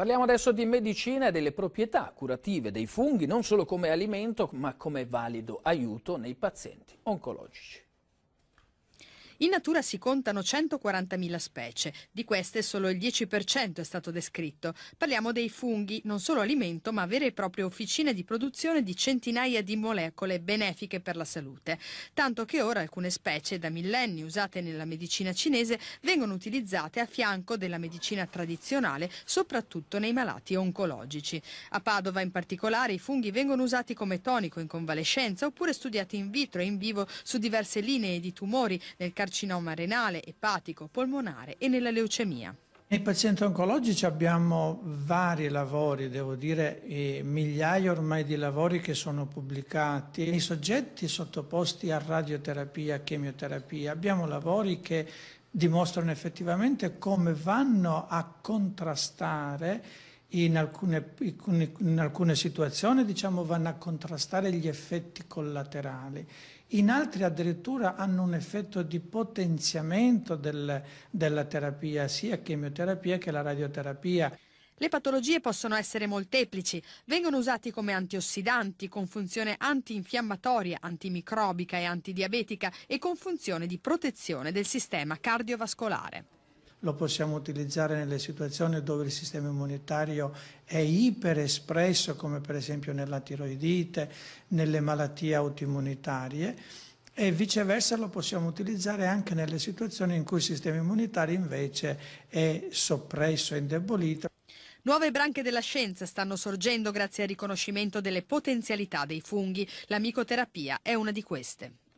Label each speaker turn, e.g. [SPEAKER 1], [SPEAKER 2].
[SPEAKER 1] Parliamo adesso di medicina e delle proprietà curative dei funghi, non solo come alimento,
[SPEAKER 2] ma come valido aiuto nei pazienti oncologici. In natura si contano 140.000 specie, di queste solo il 10% è stato descritto. Parliamo dei funghi, non solo alimento, ma vere e proprie officine di produzione di centinaia di molecole benefiche per la salute. Tanto che ora alcune specie da millenni usate nella medicina cinese vengono utilizzate a fianco della medicina tradizionale, soprattutto nei malati oncologici. A Padova in particolare i funghi vengono usati come tonico in convalescenza oppure studiati in vitro e in vivo su diverse linee di tumori nel carcinoma carcinoma renale, epatico, polmonare e nella leucemia.
[SPEAKER 1] Nei pazienti oncologici abbiamo vari lavori, devo dire migliaia ormai di lavori che sono pubblicati. I soggetti sottoposti a radioterapia, a chemioterapia, abbiamo lavori che dimostrano effettivamente come vanno a contrastare in alcune, in alcune situazioni diciamo, vanno a contrastare gli effetti collaterali, in altre addirittura hanno un effetto di potenziamento del, della terapia, sia chemioterapia che la radioterapia.
[SPEAKER 2] Le patologie possono essere molteplici, vengono usati come antiossidanti con funzione antinfiammatoria, antimicrobica e antidiabetica e con funzione di protezione del sistema cardiovascolare
[SPEAKER 1] lo possiamo utilizzare nelle situazioni dove il sistema immunitario è iperespresso, come per esempio nella tiroidite, nelle malattie autoimmunitarie, e viceversa lo possiamo utilizzare anche nelle situazioni in cui il sistema immunitario invece è soppresso, indebolito.
[SPEAKER 2] Nuove branche della scienza stanno sorgendo grazie al riconoscimento delle potenzialità dei funghi. La micoterapia è una di queste.